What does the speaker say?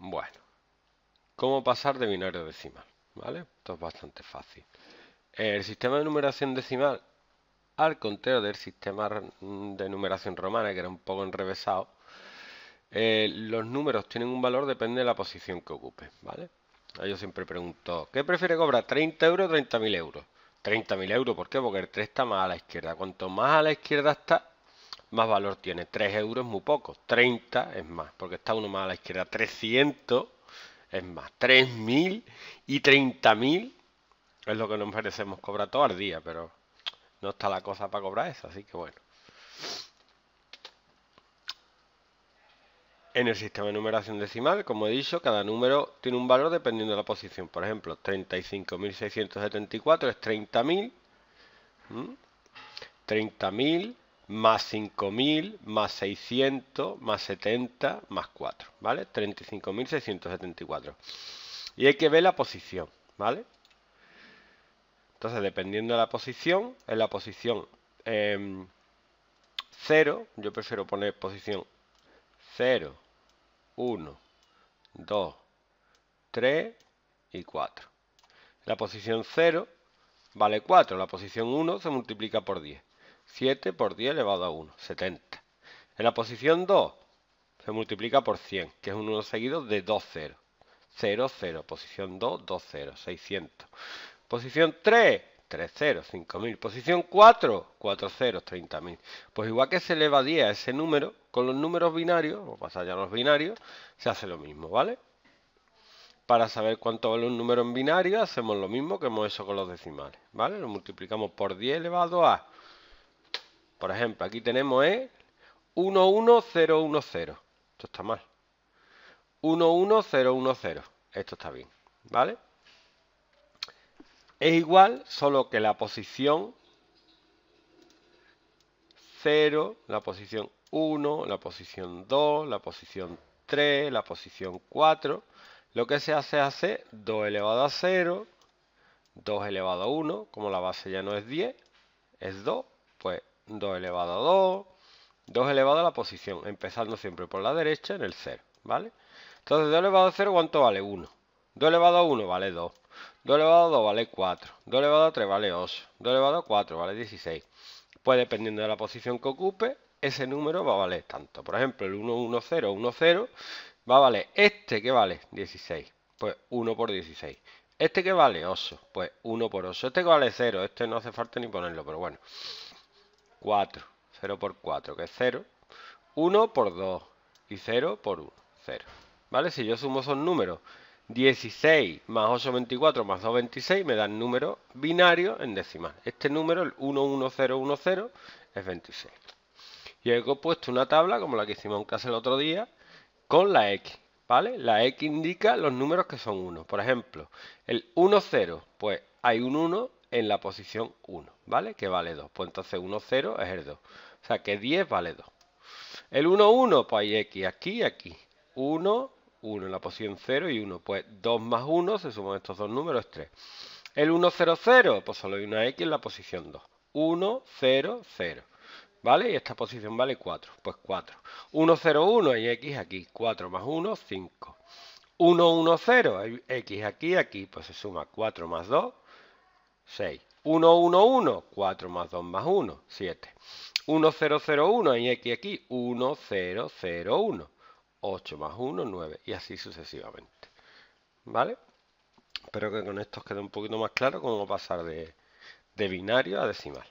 Bueno, ¿cómo pasar de binario a decimal? ¿Vale? Esto es bastante fácil. El sistema de numeración decimal, al contrario del sistema de numeración romana, que era un poco enrevesado, eh, los números tienen un valor, depende de la posición que ocupe, ¿vale? Yo siempre pregunto, ¿qué prefiere cobrar? ¿30 euros o 30.000 euros? 30.000 euros, ¿por qué? Porque el 3 está más a la izquierda. Cuanto más a la izquierda está, más valor tiene. 3 euros muy poco, 30 es más, porque está uno más a la izquierda. 300 es más, 3.000 y 30.000 es lo que nos merecemos cobrar todo el día, pero no está la cosa para cobrar eso, así que bueno. En el sistema de numeración decimal, como he dicho, cada número tiene un valor dependiendo de la posición. Por ejemplo, 35.674 es 30.000. 30.000 más 5.000, más 600, más 70, más 4, ¿vale? 35.674. Y hay que ver la posición, ¿vale? Entonces, dependiendo de la posición, en la posición 0, em, yo prefiero poner posición 0, 1, 2, 3 y 4. La posición 0 vale 4, la posición 1 se multiplica por 10. 7 por 10 elevado a 1, 70. En la posición 2 se multiplica por 100, que es un 1 seguido de 2 0. 0, 0, posición 2, 2, 0, 600. Posición 3, 3 0, 5.000. Posición 4, 4 0, 30.000. Pues igual que se eleva 10 a ese número, con los números binarios, o pasar ya los binarios, se hace lo mismo, ¿vale? Para saber cuánto vale un número en binario, hacemos lo mismo que hemos hecho con los decimales, ¿vale? Lo multiplicamos por 10 elevado a por ejemplo, aquí tenemos 1, 1, 11010. Esto está mal. 1, 0, 0. Esto está bien, ¿vale? Es igual, solo que la posición 0, la posición 1, la posición 2, la posición 3, la posición 4. Lo que se hace es hacer 2 elevado a 0, 2 elevado a 1, como la base ya no es 10, es 2, pues 2 elevado a 2, 2 elevado a la posición, empezando siempre por la derecha en el 0, ¿vale? Entonces 2 elevado a 0, ¿cuánto vale? 1. 2 elevado a 1 vale 2. 2 elevado a 2 vale 4. 2 elevado a 3 vale 8. 2 elevado a 4 vale 16. Pues dependiendo de la posición que ocupe, ese número va a valer tanto. Por ejemplo, el 1, 1, 0, 1, 0 va a valer este que vale 16. Pues 1 por 16. Este que vale 8, pues 1 por 8. Este que vale 0, este no hace falta ni ponerlo, pero bueno. 4. 0 por 4, que es 0. 1 por 2 y 0 por 1, 0. ¿Vale? Si yo sumo esos números, 16 más 8, 24 más 2, 26, me dan número binario en decimal. Este número, el 1, 1, 0, 1, 0, es 26. Y he puesto una tabla, como la que hicimos en clase el otro día, con la X. ¿Vale? La X indica los números que son 1. Por ejemplo, el 1, 0, pues hay un 1 en la posición 1, ¿vale? Que vale 2. Pues entonces 1, 0 es el 2. O sea que 10 vale 2. El 1, 1, pues hay X aquí y aquí. 1, 1 en la posición 0 y 1. Pues 2 más 1, se suman estos dos números, 3. El 1, 0, 0, pues solo hay una X en la posición 2. 1, 0, 0. ¿Vale? Y esta posición vale 4. Pues 4. 1, 0, 1, hay X aquí. 4 más 1, 5. 1, 1, 0, hay X aquí, aquí. Pues se suma 4 más 2, 6. 1, 1, 1, 4 más 2 más 1, 7. 1, 0, 0, 1, en X, aquí, 1, 0, 0, 1. 8 más 1, 9, y así sucesivamente. ¿Vale? Espero que con esto os quede un poquito más claro cómo pasar de, de binario a decimal.